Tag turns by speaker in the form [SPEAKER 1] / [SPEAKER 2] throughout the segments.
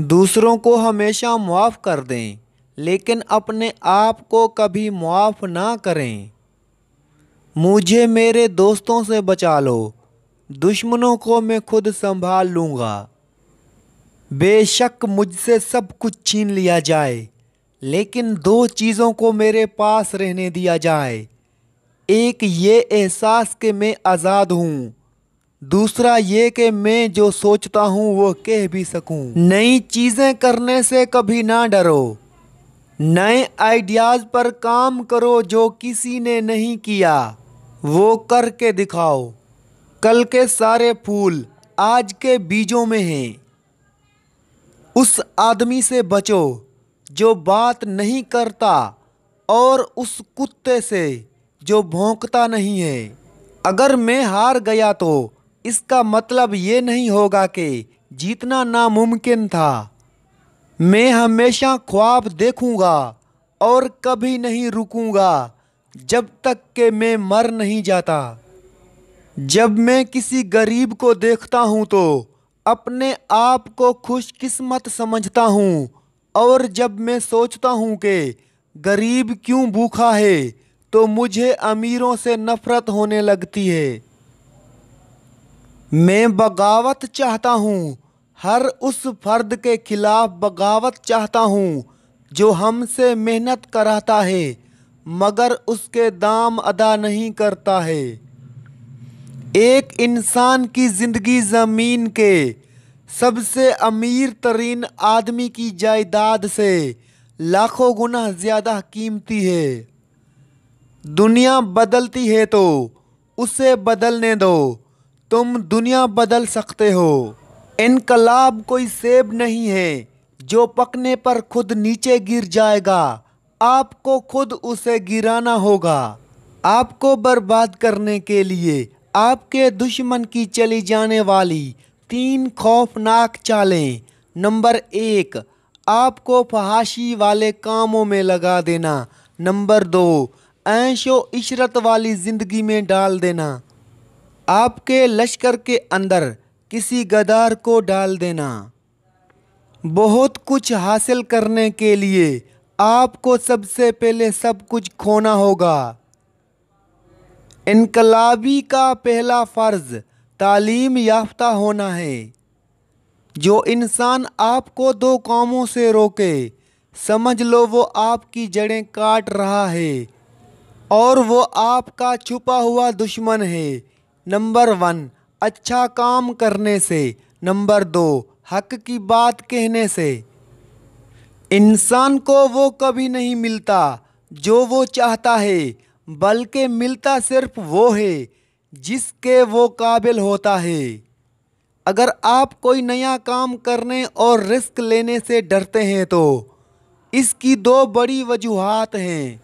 [SPEAKER 1] दूसरों को हमेशा मुआफ़ कर दें लेकिन अपने आप को कभी मुआफ़ ना करें मुझे मेरे दोस्तों से बचा लो दुश्मनों को मैं खुद संभाल लूँगा बेशक मुझसे सब कुछ छीन लिया जाए लेकिन दो चीज़ों को मेरे पास रहने दिया जाए एक ये एहसास कि मैं आज़ाद हूँ दूसरा ये कि मैं जो सोचता हूँ वो कह भी सकूँ नई चीज़ें करने से कभी ना डरो नए आइडियाज़ पर काम करो जो किसी ने नहीं किया वो करके दिखाओ कल के सारे फूल आज के बीजों में हैं उस आदमी से बचो जो बात नहीं करता और उस कुत्ते से जो भोंकता नहीं है अगर मैं हार गया तो इसका मतलब ये नहीं होगा कि जीतना नामुमकिन था मैं हमेशा ख्वाब देखूंगा और कभी नहीं रुकूंगा जब तक कि मैं मर नहीं जाता जब मैं किसी गरीब को देखता हूँ तो अपने आप को खुशकिस्मत समझता हूँ और जब मैं सोचता हूँ कि गरीब क्यों भूखा है तो मुझे अमीरों से नफ़रत होने लगती है मैं बगावत चाहता हूँ हर उस फर्द के खिलाफ बगावत चाहता हूँ जो हमसे मेहनत कराता है मगर उसके दाम अदा नहीं करता है एक इंसान की ज़िंदगी ज़मीन के सबसे अमीर तरीन आदमी की जायदाद से लाखों गुना ज़्यादा कीमती है दुनिया बदलती है तो उसे बदलने दो तुम दुनिया बदल सकते हो इनकलाब कोई सेब नहीं है जो पकने पर खुद नीचे गिर जाएगा आपको खुद उसे गिराना होगा आपको बर्बाद करने के लिए आपके दुश्मन की चली जाने वाली तीन खौफनाक चालें नंबर एक आपको फहाशी वाले कामों में लगा देना नंबर दो ऐशो इशरत वाली ज़िंदगी में डाल देना आपके लश्कर के अंदर किसी गदार को डाल देना बहुत कुछ हासिल करने के लिए आपको सबसे पहले सब कुछ खोना होगा इनकलाबी का पहला फ़र्ज़ तालीम याफ्ता होना है जो इंसान आपको दो कामों से रोके समझ लो वो आपकी जड़ें काट रहा है और वो आपका छुपा हुआ दुश्मन है नंबर वन अच्छा काम करने से नंबर दो हक की बात कहने से इंसान को वो कभी नहीं मिलता जो वो चाहता है बल्कि मिलता सिर्फ वो है जिसके वो काबिल होता है अगर आप कोई नया काम करने और रिस्क लेने से डरते हैं तो इसकी दो बड़ी वजूहत हैं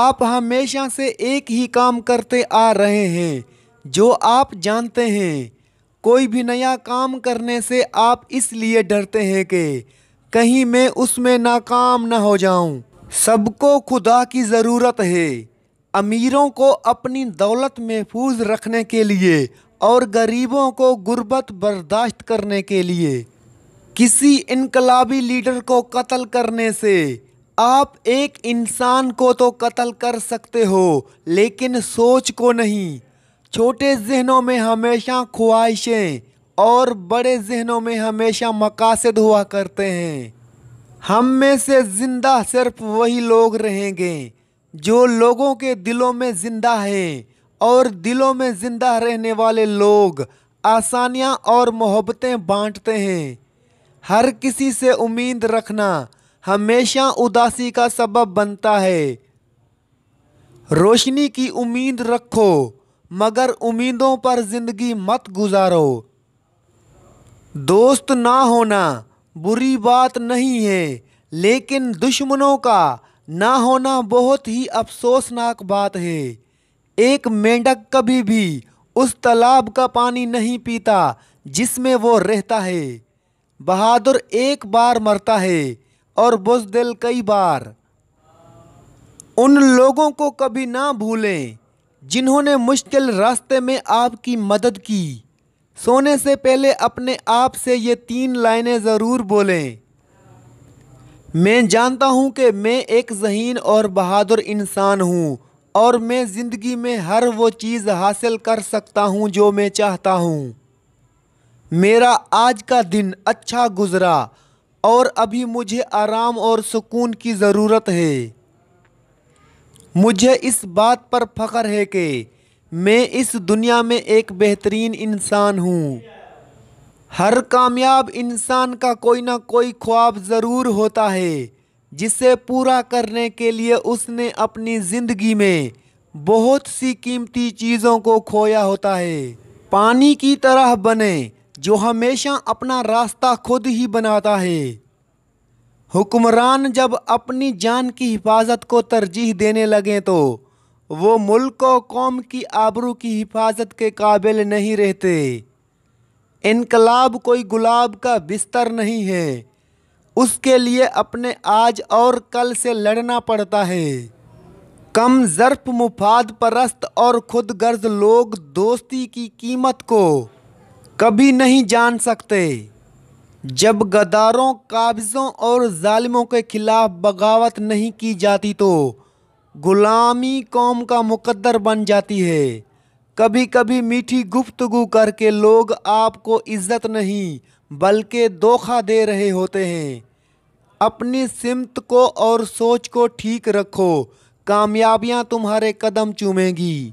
[SPEAKER 1] आप हमेशा से एक ही काम करते आ रहे हैं जो आप जानते हैं कोई भी नया काम करने से आप इसलिए डरते हैं कि कहीं मैं उसमें नाकाम ना हो जाऊं। सबको खुदा की ज़रूरत है अमीरों को अपनी दौलत महफूज रखने के लिए और गरीबों को गुर्बत बर्दाश्त करने के लिए किसी इनकलाबी लीडर को कत्ल करने से आप एक इंसान को तो कत्ल कर सकते हो लेकिन सोच को नहीं छोटे जहनों में हमेशा ख्वाहिशें और बड़े जहनों में हमेशा मकासद हुआ करते हैं हम में से ज़िंदा सिर्फ वही लोग रहेंगे जो लोगों के दिलों में ज़िंदा हैं और दिलों में ज़िंदा रहने वाले लोग आसानियाँ और मोहब्बतें बांटते हैं हर किसी से उम्मीद रखना हमेशा उदासी का सबब बनता है रोशनी की उम्मीद रखो मगर उम्मीदों पर ज़िंदगी मत गुजारो दोस्त ना होना बुरी बात नहीं है लेकिन दुश्मनों का ना होना बहुत ही अफसोसनाक बात है एक मेंढक कभी भी उस तालाब का पानी नहीं पीता जिसमें वो रहता है बहादुर एक बार मरता है और बुजदिल कई बार उन लोगों को कभी ना भूलें जिन्होंने मुश्किल रास्ते में आपकी मदद की सोने से पहले अपने आप से ये तीन लाइनें ज़रूर बोलें मैं जानता हूँ कि मैं एक जहीन और बहादुर इंसान हूँ और मैं ज़िंदगी में हर वो चीज़ हासिल कर सकता हूँ जो मैं चाहता हूँ मेरा आज का दिन अच्छा गुज़रा और अभी मुझे आराम और सुकून की ज़रूरत है मुझे इस बात पर फ़ख्र है कि मैं इस दुनिया में एक बेहतरीन इंसान हूँ हर कामयाब इंसान का कोई ना कोई ख्वाब ज़रूर होता है जिसे पूरा करने के लिए उसने अपनी ज़िंदगी में बहुत सी कीमती चीज़ों को खोया होता है पानी की तरह बने जो हमेशा अपना रास्ता खुद ही बनाता है हुक्मरान जब अपनी जान की हिफाजत को तरजीह देने लगें तो वो मुल्क व कौम की आबरू की हिफाजत के काबिल नहीं रहते इनकलाब कोई गुलाब का बिस्तर नहीं है उसके लिए अपने आज और कल से लड़ना पड़ता है कम ज़र्फ मुफाद परस्त और खुद गर्ज लोग दोस्ती की कीमत को कभी नहीं जान सकते जब गदारों काबिज़ों और ालिमों के ख़िलाफ़ बगावत नहीं की जाती तो ग़ुलामी कौम का मुकद्दर बन जाती है कभी कभी मीठी गुफ्तगु करके लोग आपको इज़्ज़त नहीं बल्कि धोखा दे रहे होते हैं अपनी सिमत को और सोच को ठीक रखो कामयाबियां तुम्हारे कदम चूमेंगी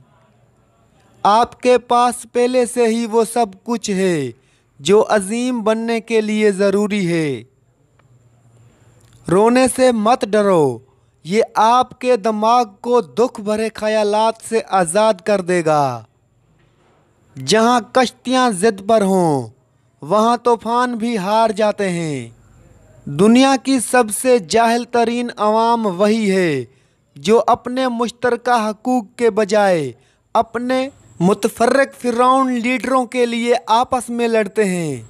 [SPEAKER 1] आपके पास पहले से ही वो सब कुछ है जो अजीम बनने के लिए ज़रूरी है रोने से मत डरो ये आपके दिमाग को दुख भरे ख्याल से आज़ाद कर देगा जहाँ कश्तियाँ ज़िद पर हों वहाँ तूफ़ान भी हार जाते हैं दुनिया की सबसे जाहल तरीन आवाम वही है जो अपने मुश्तरक हकूक़ के बजाय अपने मुतफरक फ़िरौन लीडरों के लिए आपस में लड़ते हैं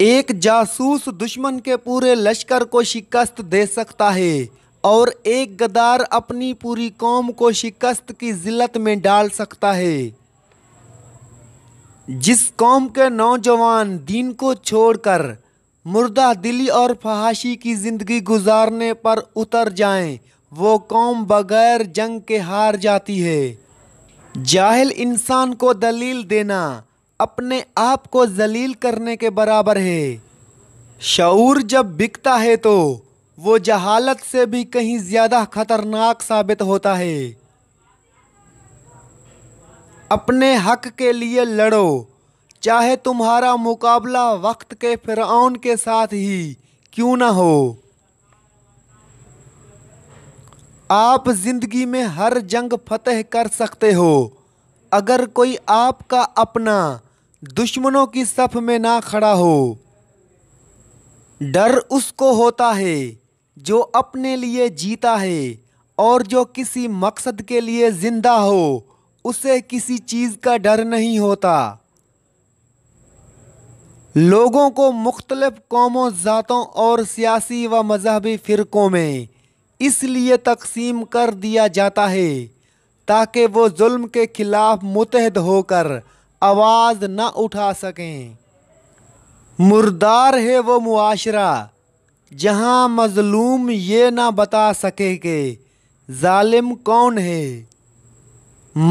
[SPEAKER 1] एक जासूस दुश्मन के पूरे लश्कर को शिकस्त दे सकता है और एक गदार अपनी पूरी कौम को शिकस्त की जिलत में डाल सकता है जिस कौम के नौजवान दीन को छोड़कर मुर्दा दिली और फहाशी की ज़िंदगी गुजारने पर उतर जाएं, वो कौम बगैर जंग के हार जाती है जाहिल इंसान को दलील देना अपने आप को जलील करने के बराबर है शूर जब बिकता है तो वो जहालत से भी कहीं ज़्यादा ख़तरनाक साबित होता है अपने हक के लिए लड़ो चाहे तुम्हारा मुकाबला वक्त के फिरौन के साथ ही क्यों ना हो आप जिंदगी में हर जंग फतेह कर सकते हो अगर कोई आपका अपना दुश्मनों की सफ में ना खड़ा हो डर उसको होता है जो अपने लिए जीता है और जो किसी मकसद के लिए ज़िंदा हो उसे किसी चीज़ का डर नहीं होता लोगों को मुख्तलफ़ कौमों ज़ातों और सियासी व मजहबी फ़िरक़ों में इसलिए तकसीम कर दिया जाता है ताकि वो जुल्म के ख़िलाफ़ मुतहद होकर आवाज़ न उठा सकें मुर्दार है वो मुआशरा जहाँ मज़लूम ये ना बता सके कि ालिम कौन है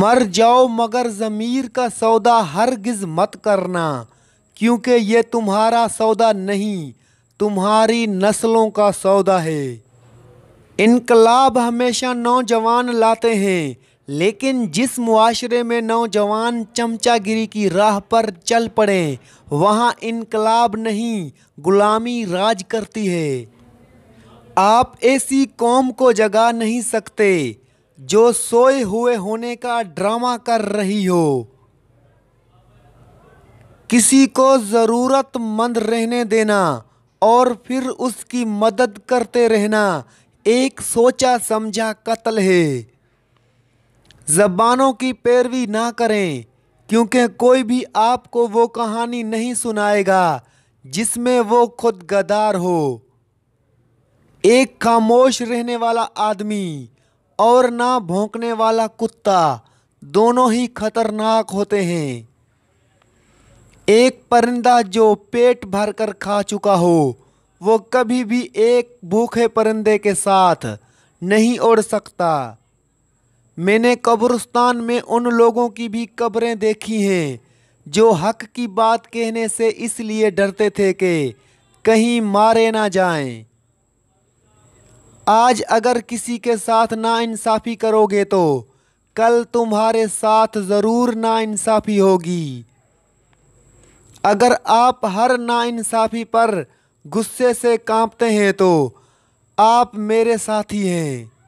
[SPEAKER 1] मर जाओ मगर ज़मीर का सौदा हरगिज़ मत करना क्योंकि ये तुम्हारा सौदा नहीं तुम्हारी नस्लों का सौदा है इनकलाब हमेशा नौजवान लाते हैं लेकिन जिस मुआरे में नौजवान चमचागिरी की राह पर चल पड़े वहाँ इनकलाब नहीं गुलामी राज करती है आप ऐसी कौम को जगा नहीं सकते जो सोए हुए होने का ड्रामा कर रही हो किसी को ज़रूरतमंद रहने देना और फिर उसकी मदद करते रहना एक सोचा समझा कत्ल है जबानों की पैरवी ना करें क्योंकि कोई भी आपको वो कहानी नहीं सुनाएगा जिसमें वो खुद गदार हो एक खामोश रहने वाला आदमी और ना भोंकने वाला कुत्ता दोनों ही खतरनाक होते हैं एक परिंदा जो पेट भर कर खा चुका हो वो कभी भी एक भूखे परिंदे के साथ नहीं उड़ सकता मैंने कब्रिस्तान में उन लोगों की भी कब्रें देखी हैं जो हक की बात कहने से इसलिए डरते थे कि कहीं मारे ना जाएं। आज अगर किसी के साथ नाइंसाफ़ी करोगे तो कल तुम्हारे साथ ज़रूर इंसाफ़ी होगी अगर आप हर नाइंसाफ़ी पर गुस्से से कांपते हैं तो आप मेरे साथी हैं